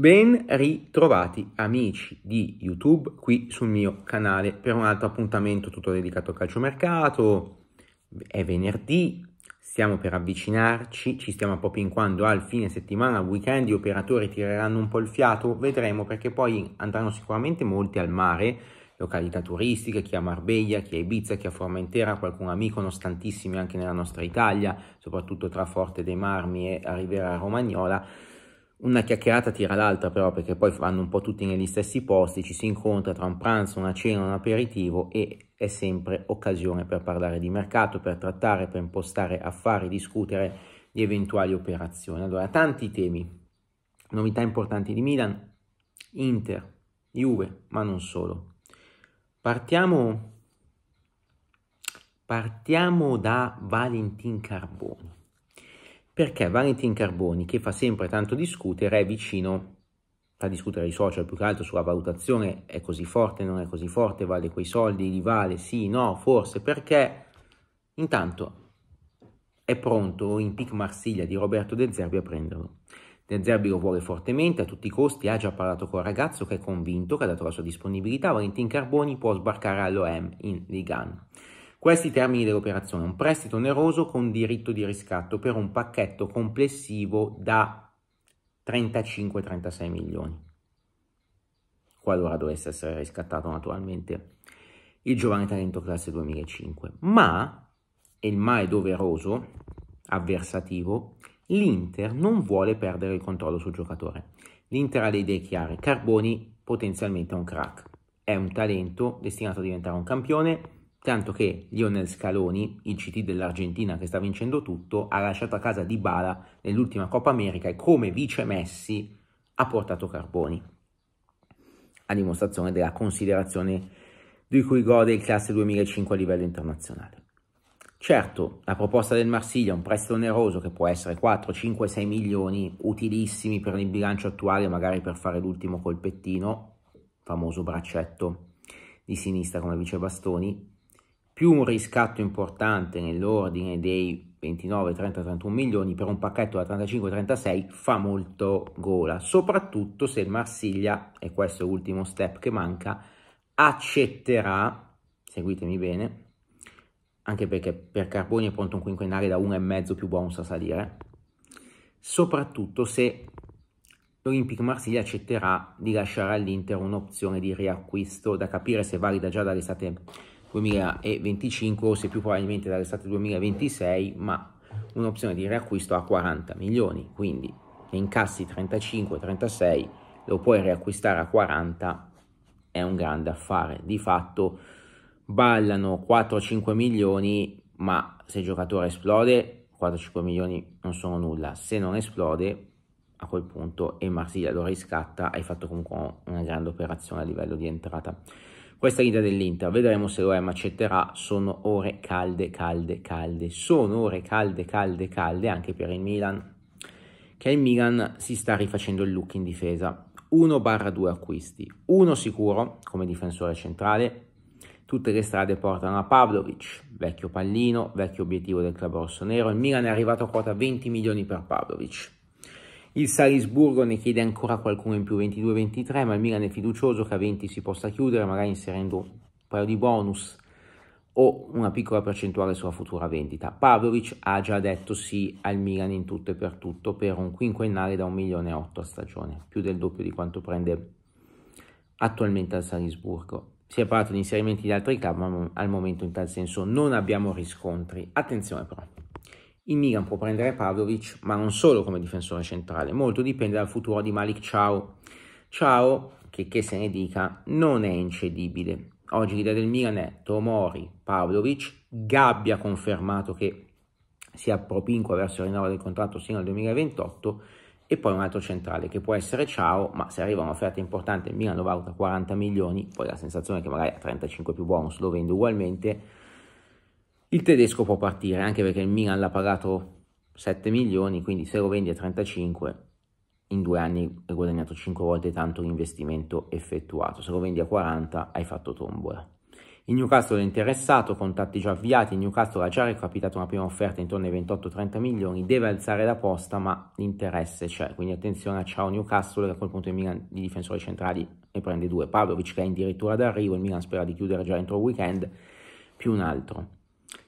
Ben ritrovati amici di YouTube qui sul mio canale per un altro appuntamento tutto dedicato al calciomercato. È venerdì, stiamo per avvicinarci, ci stiamo proprio in quando al fine settimana, al weekend, gli operatori tireranno un po' il fiato, vedremo perché poi andranno sicuramente molti al mare, località turistiche, chi a Marbella, chi a Ibiza, chi a Formentera, qualcun amico, nostantissimi anche nella nostra Italia, soprattutto tra Forte dei Marmi e Rivera Romagnola una chiacchierata tira l'altra però perché poi vanno un po' tutti negli stessi posti, ci si incontra tra un pranzo, una cena, un aperitivo e è sempre occasione per parlare di mercato, per trattare, per impostare affari, discutere di eventuali operazioni. Allora, tanti temi, novità importanti di Milan, Inter, Juve, ma non solo. Partiamo, partiamo da Valentin Carboni perché Valentin Carboni, che fa sempre tanto discutere, è vicino a discutere i social più che altro sulla valutazione, è così forte, non è così forte, vale quei soldi, li vale, sì, no, forse, perché intanto è pronto in pic Marsiglia di Roberto De Zerbi a prenderlo. De Zerbi lo vuole fortemente, a tutti i costi, ha già parlato col ragazzo che è convinto, che ha dato la sua disponibilità, Valentin Carboni può sbarcare all'OM in Ligan. Questi termini dell'operazione, un prestito oneroso con diritto di riscatto per un pacchetto complessivo da 35-36 milioni, qualora dovesse essere riscattato naturalmente il giovane talento classe 2005. Ma, e il ma è doveroso, avversativo, l'Inter non vuole perdere il controllo sul giocatore. L'Inter ha le idee chiare, Carboni potenzialmente è un crack, è un talento destinato a diventare un campione, tanto che Lionel Scaloni, il CT dell'Argentina che sta vincendo tutto, ha lasciato a casa Dybala nell'ultima Coppa America e come vice Messi ha portato Carboni, a dimostrazione della considerazione di cui gode il classe 2005 a livello internazionale. Certo, la proposta del Marsiglia, un prestito oneroso che può essere 4, 5, 6 milioni, utilissimi per il bilancio attuale, magari per fare l'ultimo colpettino, famoso braccetto di sinistra come vice Bastoni, più un riscatto importante nell'ordine dei 29, 30, 31 milioni per un pacchetto da 35, 36 fa molto gola, soprattutto se il Marsiglia, e questo è l'ultimo step che manca, accetterà, seguitemi bene, anche perché per Carboni è pronto un quinquennale da 1,5 più bonus a salire, soprattutto se l'Olympic Marsiglia accetterà di lasciare all'Inter un'opzione di riacquisto da capire se valida già dall'estate 2025 o se più probabilmente dall'estate 2026, ma un'opzione di riacquisto a 40 milioni, quindi che incassi 35-36 lo puoi riacquistare a 40, è un grande affare. Di fatto ballano 4-5 milioni, ma se il giocatore esplode 4-5 milioni non sono nulla, se non esplode a quel punto e Marsiglia lo riscatta, hai fatto comunque una grande operazione a livello di entrata. Questa linea dell'Inter, vedremo se lo Roma accetterà, sono ore calde, calde, calde, sono ore calde, calde, calde anche per il Milan, che il Milan si sta rifacendo il look in difesa, 1-2 acquisti, uno sicuro come difensore centrale, tutte le strade portano a Pavlovic, vecchio pallino, vecchio obiettivo del club rossonero, il Milan è arrivato a quota 20 milioni per Pavlovic, il Salisburgo ne chiede ancora qualcuno in più, 22-23, ma il Milan è fiducioso che a 20 si possa chiudere, magari inserendo un paio di bonus o una piccola percentuale sulla futura vendita. Pavlovic ha già detto sì al Milan in tutto e per tutto per un quinquennale da 1 milione e 8 a stagione, più del doppio di quanto prende attualmente al Salisburgo. Si è parlato di inserimenti di altri club, ma al momento in tal senso non abbiamo riscontri. Attenzione però. Il Milan può prendere Pavlovic, ma non solo come difensore centrale, molto dipende dal futuro di Malik Ciao. Ciao, che, che se ne dica, non è incedibile. Oggi l'idea del Milan è Tomori, Pavlovic, Gabbia confermato che si appropinqua verso il rinnovo del contratto sino al 2028 e poi un altro centrale che può essere Ciao, ma se arriva un'offerta importante il Milan lo valuta 40 milioni, poi la sensazione è che magari a 35 più bonus lo vende ugualmente, il tedesco può partire, anche perché il Milan l'ha pagato 7 milioni, quindi se lo vendi a 35 in due anni hai guadagnato 5 volte tanto l'investimento effettuato, se lo vendi a 40 hai fatto tombola. Il Newcastle è interessato, contatti già avviati, il Newcastle ha già recapitato una prima offerta intorno ai 28-30 milioni, deve alzare la posta ma l'interesse c'è, quindi attenzione a ciao Newcastle che a quel punto il Milan di difensori centrali ne prende due, Pavlovic che è addirittura d'arrivo, il Milan spera di chiudere già entro il weekend, più un altro.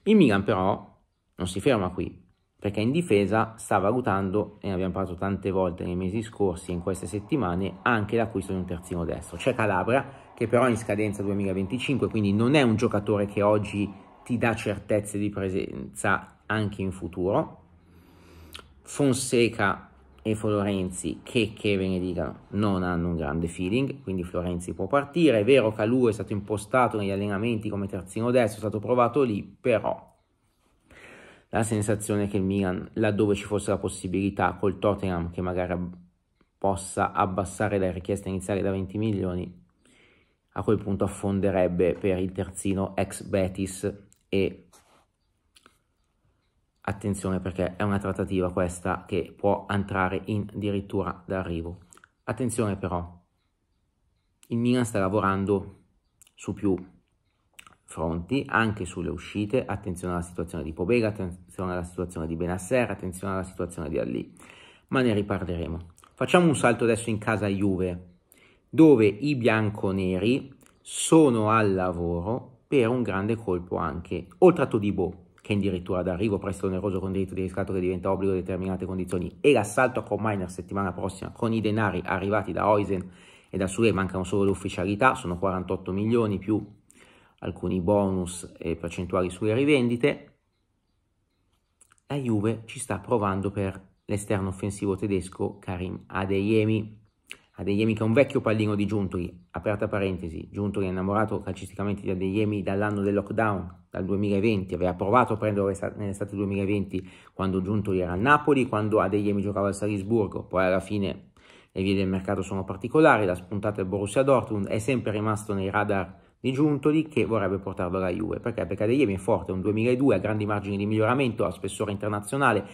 Il Milan però non si ferma qui, perché in difesa sta valutando, e ne abbiamo parlato tante volte nei mesi scorsi e in queste settimane, anche l'acquisto di un terzino destro. C'è Calabria, che però è in scadenza 2025, quindi non è un giocatore che oggi ti dà certezze di presenza anche in futuro. Fonseca e Florenzi che, che benedicano non hanno un grande feeling, quindi Florenzi può partire, è vero che lui è stato impostato negli allenamenti come terzino destro, è stato provato lì, però la sensazione è che il Milan, laddove ci fosse la possibilità col Tottenham che magari possa abbassare la richiesta iniziale da 20 milioni, a quel punto affonderebbe per il terzino ex Betis e Attenzione perché è una trattativa questa che può entrare in addirittura d'arrivo. Attenzione però, il Milan sta lavorando su più fronti, anche sulle uscite, attenzione alla situazione di Pobega, attenzione alla situazione di Benasser, attenzione alla situazione di Allì, ma ne riparleremo. Facciamo un salto adesso in casa Juve, dove i bianconeri sono al lavoro per un grande colpo anche, oltre a Todibo, che addirittura ad arrivo presto oneroso con diritto di riscatto che diventa obbligo a determinate condizioni, e l'assalto a Combiner settimana prossima con i denari arrivati da Oisen e da Sue, mancano solo le ufficialità, sono 48 milioni più alcuni bonus e percentuali sulle rivendite, la Juve ci sta provando per l'esterno offensivo tedesco Karim Adeyemi. Adeyemi che è un vecchio pallino di Giuntoli, aperta parentesi, Giuntoli è innamorato calcisticamente di Adeyemi dall'anno del lockdown, dal 2020, aveva provato a prenderlo nell'estate 2020 quando Giuntoli era a Napoli, quando Adeyemi giocava al Salisburgo, poi alla fine le vie del mercato sono particolari, la spuntata del Borussia Dortmund è sempre rimasto nei radar di Giuntoli che vorrebbe portarlo alla Juve, perché? Perché Adeyemi è forte, è un 2002 ha grandi margini di miglioramento, ha spessore internazionale,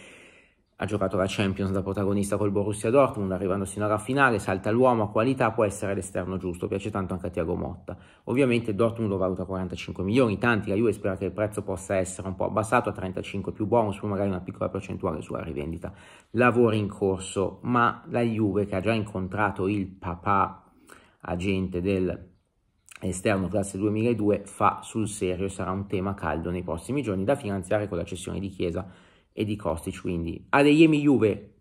ha giocato la Champions da protagonista col Borussia Dortmund, arrivando sino alla finale, salta l'uomo, a qualità, può essere l'esterno giusto, piace tanto anche a Tiago Motta. Ovviamente Dortmund lo valuta 45 milioni, tanti, la Juve spera che il prezzo possa essere un po' abbassato a 35 più bonus, poi magari una piccola percentuale sulla rivendita. Lavori in corso, ma la Juve che ha già incontrato il papà agente del esterno classe 2002 fa sul serio, sarà un tema caldo nei prossimi giorni da finanziare con la cessione di Chiesa e di Kostic. Quindi Adeyemi Juve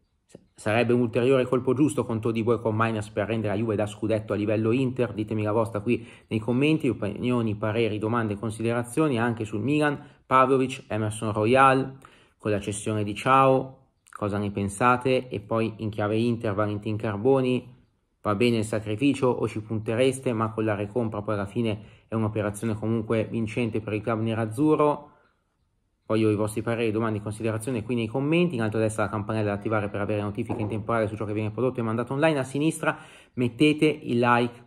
sarebbe un ulteriore colpo giusto con Todibo e con Minas per rendere la Juve da scudetto a livello Inter. Ditemi la vostra qui nei commenti, opinioni, pareri, domande considerazioni anche sul Milan, Pavlovic, Emerson Royal, con la cessione di Ciao, cosa ne pensate? E poi in chiave Inter Valentin Carboni, va bene il sacrificio o ci puntereste, ma con la recompra poi alla fine è un'operazione comunque vincente per il club nerazzurro. Poi io i vostri pareri, domande, considerazioni qui nei commenti, in alto a destra la campanella da attivare per avere notifiche in temporale su ciò che viene prodotto e mandato online, a sinistra mettete il like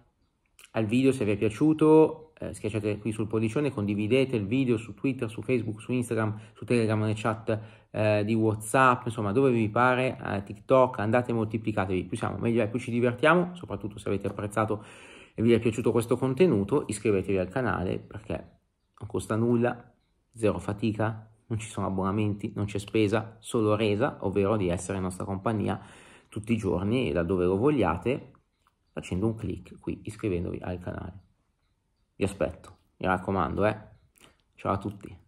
al video se vi è piaciuto, eh, schiacciate qui sul pollicione, condividete il video su Twitter, su Facebook, su Instagram, su Telegram, nelle chat eh, di Whatsapp, insomma dove vi pare, eh, TikTok, andate e moltiplicatevi, più siamo meglio è, più ci divertiamo, soprattutto se avete apprezzato e vi è piaciuto questo contenuto, iscrivetevi al canale perché non costa nulla, zero fatica, non ci sono abbonamenti, non c'è spesa, solo resa, ovvero di essere in nostra compagnia tutti i giorni e da dove lo vogliate facendo un clic qui, iscrivendovi al canale. Vi aspetto, mi raccomando, eh. Ciao a tutti.